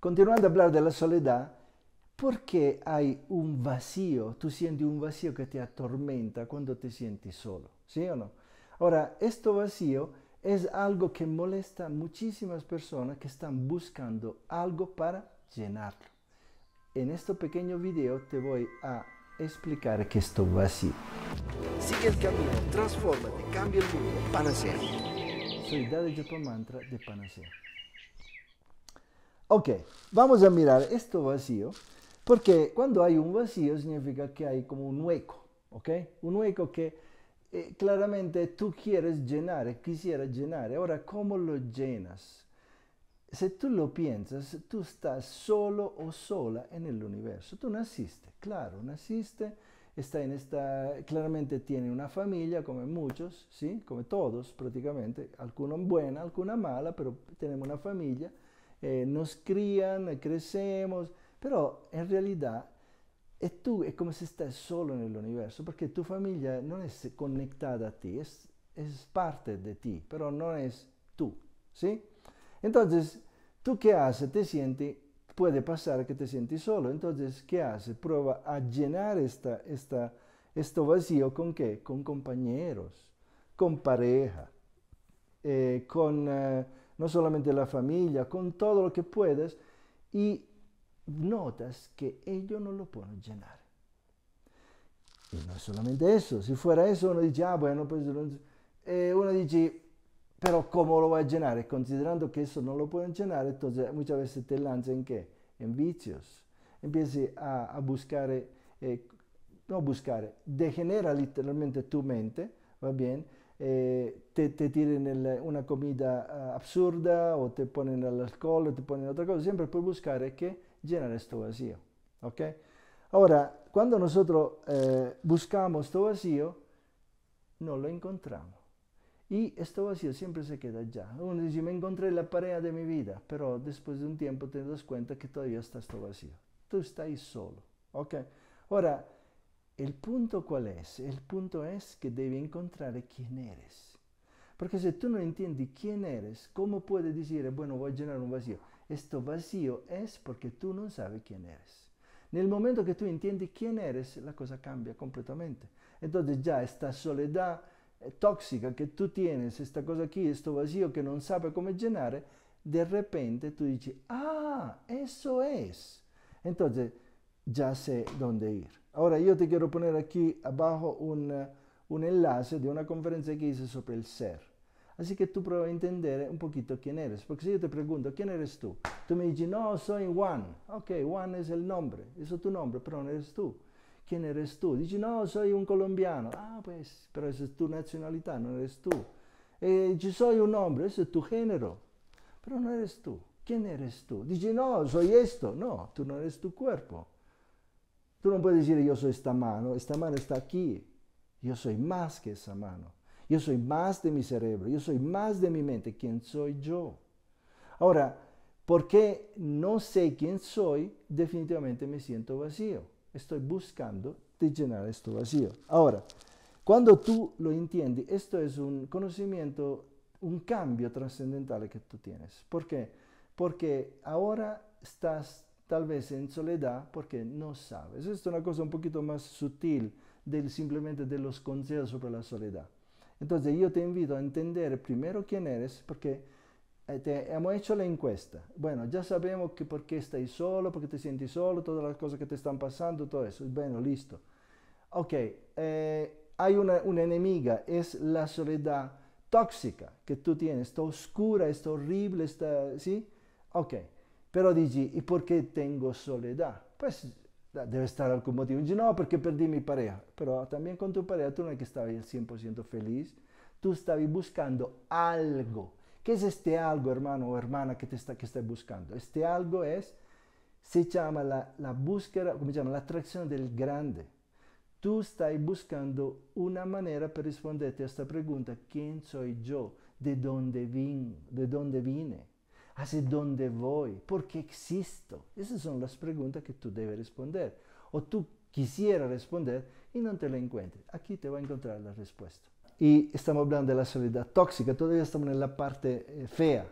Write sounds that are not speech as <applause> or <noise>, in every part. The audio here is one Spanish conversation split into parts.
Continuando a hablar de la soledad, ¿por qué hay un vacío, tú sientes un vacío que te atormenta cuando te sientes solo, ¿sí o no? Ahora, este vacío es algo que molesta a muchísimas personas que están buscando algo para llenarlo. En este pequeño video te voy a explicar que esto vacío. Sigue el camino, transforma, cambia el mundo, panacea. Soy Dade Mantra de Panacea. Ok, vamos a mirar esto vacío, porque cuando hay un vacío significa que hay como un hueco, ¿ok? Un hueco que eh, claramente tú quieres llenar, eh, quisieras llenar. Ahora, ¿cómo lo llenas? Si tú lo piensas, tú estás solo o sola en el universo. Tú naciste, claro, naciste, está en esta, claramente tiene una familia, como muchos, ¿sí? Como todos prácticamente, alguna buena, alguna mala, pero tenemos una familia eh, nos crían, eh, crecemos, pero en realidad es tú, es como si estás solo en el universo, porque tu familia no es conectada a ti, es parte de ti, pero no es tú, ¿sí? Entonces, ¿tú qué haces? Te sientes, puede pasar que te sientes solo, entonces, ¿qué haces? Prueba a llenar esta, esta, este vacío con qué? Con compañeros, con pareja, eh, con no solamente la familia, con todo lo que puedes, y notas que ellos no lo pueden llenar. Y no es solamente eso, si fuera eso uno dice, ah, bueno, pues eh, uno dice, pero ¿cómo lo va a llenar? Considerando que eso no lo pueden llenar, entonces muchas veces te lanzan en qué? En vicios. Empiezas a, buscar, eh, eh, no buscar, degenera literalmente tu mente, ¿va bien? Eh, te, te, tiren eh, una comida ah, absurda o te ponen el alcohol o te ponen otra cosa, siempre por buscar que llenar esto vacío. ¿ok? Ahora, cuando nosotros eh, buscamos esto vacío, no lo encontramos. Y esto vacío siempre se queda allá. Uno dice, me encontré la pared de mi vida, pero después de un tiempo te das cuenta que todavía está esto vacío. Tú estás solo. ¿ok? Ahora, el punto cuál es? El punto es que debes encontrar quién eres. Porque si tú no entiendes quién eres, ¿cómo puedes decir, bueno, voy a llenar un vacío? Esto vacío es porque tú no sabes quién eres. En el momento que tú entiendes quién eres, la cosa cambia completamente. Entonces ya esta soledad eh, tóxica que tú tienes, esta cosa aquí, esto vacío que no sabe cómo llenar, de repente tú dices, ah, eso es. Entonces ya sé dónde ir. Ahora yo te quiero poner aquí abajo un, eh, un enlace de una conferencia que hice sobre el ser. Así que tú prueba a entender un poquito quién eres. Porque si yo te pregunto, ¿quién eres tú? Tú me dices, no, soy Juan. Ok, Juan es el nombre, eso es tu nombre, pero no eres tú. ¿Quién eres tú? Dices, no, soy un colombiano. Ah, pues, pero esa es tu nacionalidad, no eres tú. Eh, soy un hombre, ese es tu género, pero no eres tú. ¿Quién eres tú? Dices, no, soy esto. No, tú no eres tu cuerpo. Tú no puedes decir yo soy esta mano, esta mano está aquí. Yo soy más que esa mano. Yo soy más de mi cerebro, yo soy más de mi mente. ¿Quién soy yo? Ahora, porque no sé quién soy, definitivamente me siento vacío. Estoy buscando de llenar esto vacío. Ahora, cuando tú lo entiendes, esto es un conocimiento, un cambio trascendental que tú tienes. ¿Por qué? Porque ahora estás tal vez en soledad porque no sabes. Esto es una cosa un poquito más sutil del simplemente de los consejos sobre la soledad. Entonces yo te invito a entender primero quién eres porque eh, te hemos hecho la encuesta. Bueno, ya sabemos que por qué estás solo, por qué te sientes solo, todas las cosas que te están pasando, todo eso. Bueno, listo. Ok, eh, hay una, una enemiga, es la soledad tóxica que tú tienes, está oscura, está horrible, está, ¿sí? Ok. Pero dije ¿y por qué tengo soledad? Pues debe estar algún motivo. Dice, no, porque perdí mi pareja. Pero también con tu pareja tú no es que estabas 100% feliz. Tú estabas buscando algo. ¿Qué es este algo, hermano o hermana, que te está, que estás buscando? Este algo es, se llama la, búsqueda, como se llama? La atracción del grande. Tú estás buscando una manera para responderte a esta pregunta. ¿Quién soy yo? ¿De dónde, vin, ¿De dónde vine? ¿Hacia dónde voy? ¿Por qué existo? Esas son las preguntas que tú debes responder. O tú quisieras responder y no te la encuentres. Aquí te va a encontrar la respuesta. Y estamos hablando de la soledad tóxica, todavía estamos en la parte eh, fea.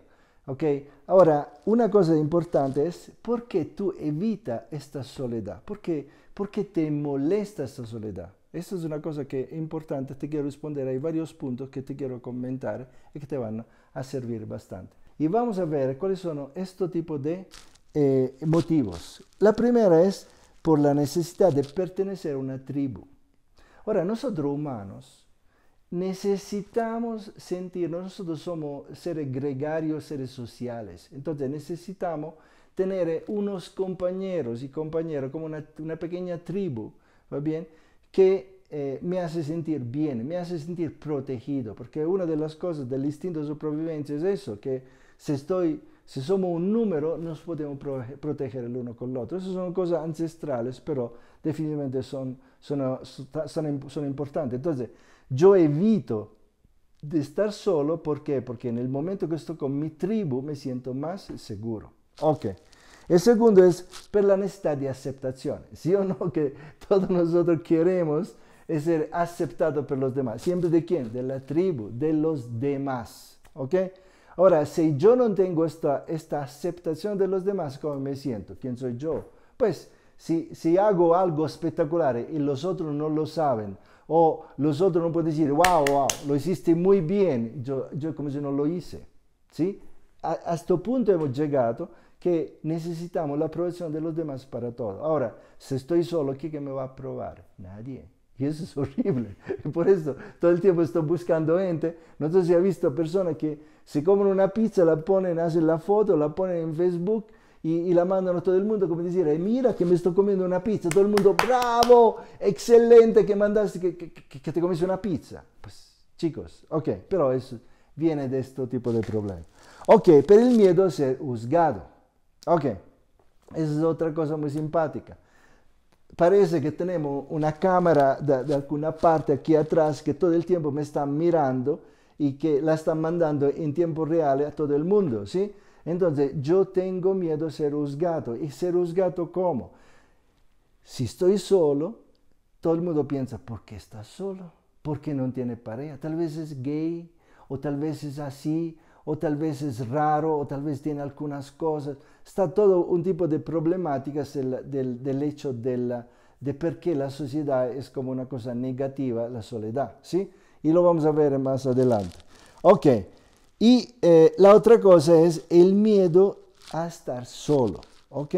¿ok? Ahora, una cosa importante es por qué tú evitas esta soledad, ¿Por qué? ¿Por qué te molesta esta soledad. Esta es una cosa que es importante, te quiero responder, hay varios puntos que te quiero comentar y que te van a servir bastante. Y vamos a ver cuáles son estos tipos de eh, motivos. La primera es por la necesidad de pertenecer a una tribu. Ahora, nosotros humanos necesitamos sentirnos, nosotros somos seres gregarios, seres sociales, entonces necesitamos tener unos compañeros y compañeras como una, pequeña tribu, ¿va bien? Que eh, me hace sentir bien, me hace sentir protegido, porque una de las cosas del instinto de supervivencia es eso, que si estoy, si somos un número, nos podemos proteger el uno con el otro. Esas son cosas ancestrales, pero definitivamente son, son, son, son importantes. Entonces, yo evito de estar solo, ¿por qué? Porque en el momento que estoy con mi tribu me siento más seguro. Ok. El segundo es por la necesidad de aceptación. ¿Sí o no? <laughs> Que todos nosotros queremos ser aceptados por los demás. ¿Siempre de quién? De la tribu, de los demás. ¿Ok? Ahora, si yo no tengo esta, aceptación de los demás, ¿cómo me siento? ¿Quién soy yo? Pues si, si hago algo espectacular y los otros no lo saben, o los otros no pueden decir, wow, wow, lo hiciste muy bien, yo, yo como si no lo hice. ¿sí? A, a este punto hemos llegado que necesitamos la aprobación de los demás para todo. Ahora, si estoy solo, ¿quién me va a aprobar? Nadie. Y eso es <laughs> horrible. Por eso todo el tiempo estoy buscando gente. No sé si ha visto personas que se comen una pizza, la ponen, hacen la foto, la ponen en Facebook y, la mandan a todo el mundo como decir, eh, mira que me estoy comiendo una pizza. Todo el mundo, bravo, excelente que mandaste, que, te comiste una pizza. Pues chicos, ok, pero eso viene de este tipo de problemas. Ok, pero el miedo a ser juzgado. Ok, esa es otra cosa muy simpática parece que tenemos una cámara de, alguna parte aquí atrás que todo el tiempo me está mirando y que la están mandando en tiempo real a todo el mundo, ¿sí? Entonces, yo tengo miedo a ser juzgado. ¿Y ser juzgado cómo? Si estoy solo, todo el mundo piensa, ¿por qué está solo? ¿Por qué no tiene pareja? Tal vez es gay, o tal vez es así, o tal vez es raro, o tal vez tiene algunas cosas. Está todo un tipo de problemáticas del, hecho de por qué la sociedad es como una cosa negativa, la soledad, ¿sí? Y lo vamos a ver más adelante. Ok, y eh, la otra cosa es el miedo a estar solo, ¿ok?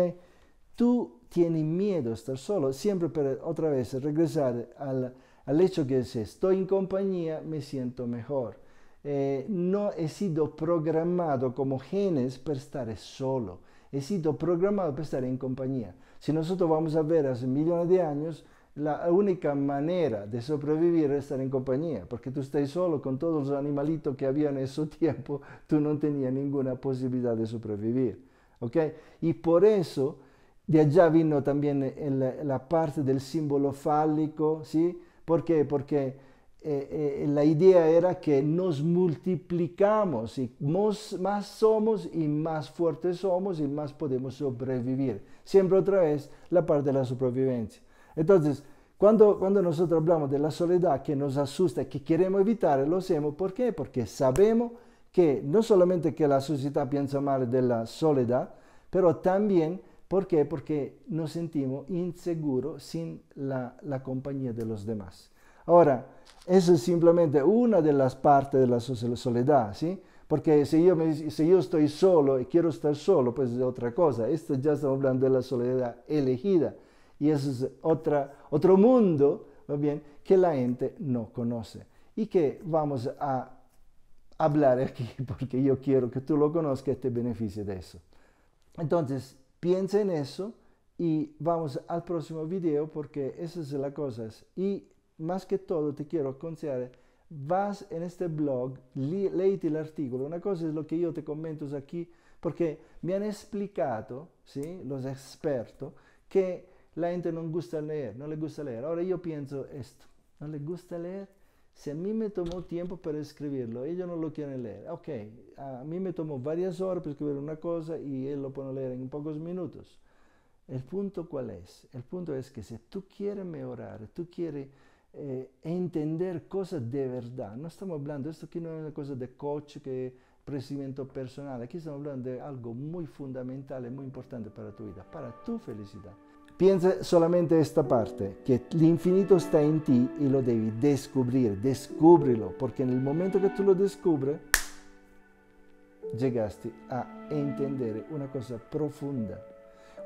Tú tienes miedo a estar solo, siempre otra vez regresar al, al hecho que si estoy en compañía me siento mejor eh, no he sido programado como genes para estar solo. He sido programado para estar en compañía. Si nosotros vamos a ver hace millones de años, la única manera de sobrevivir es estar en compañía, porque tú estás solo con todos los animalitos que había en ese <laughs> tiempo, tú no tenías ninguna posibilidad de sobrevivir. okay Y por eso de allá vino también la, la parte del símbolo fálico, ¿sí? ¿Por qué? Porque eh, eh, la idea era que nos multiplicamos y más, somos y más fuertes somos y más podemos sobrevivir. Siempre otra vez la parte de la supervivencia. Entonces, cuando, nosotros hablamos de la soledad que nos asusta, y que queremos evitar, lo hacemos. ¿Por qué? Porque sabemos que no solamente que la sociedad piensa mal de la soledad, pero también ¿Por qué? Porque nos sentimos inseguros sin la compañía de los demás. Ahora, eso es simplemente una de las partes de la soledad, ¿sí? Porque si yo, me, si yo estoy solo y quiero estar solo, pues es otra cosa. Esto ya estamos hablando de la soledad elegida. Y eso es otra, otro mundo, bien? Que la gente no conoce. Y que vamos a hablar aquí <laughs> porque yo quiero que tú lo conozcas y te este beneficies de eso. Entonces, piensa en eso y vamos al próximo video porque esa es la cosa. Y más que todo te quiero aconsejar, vas en este blog, leíte el artículo. Una cosa es lo que yo te comento aquí, porque me han explicado, ¿sí? los expertos, que la gente no gusta leer, no le gusta leer. Ahora yo pienso esto, ¿no le gusta leer? Si a mí me tomó tiempo para escribirlo, ellos no lo quieren leer. Ok, a mí me tomó varias horas para escribir una cosa y él lo a leer en pocos minutos. El punto cuál es? El punto es que si tú quieres mejorar, tú quieres eh, entender cosas de verdad. No estamos hablando, esto aquí no es una cosa de coach, que crecimiento personal, aquí estamos hablando de algo muy fundamental, muy importante para tu vida, para tu felicidad. Piensa solamente esta parte, que el infinito está en ti y lo debes descubrir, descúbrelo, porque en el momento que tú lo descubres, llegaste a entender una cosa profunda,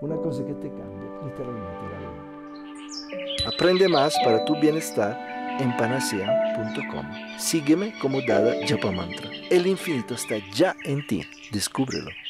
una cosa que te cambia literalmente la vida. Aprende más para tu bienestar en panacea.com. Sígueme como Dada Yapamantra. El infinito está ya en ti. Descúbrelo.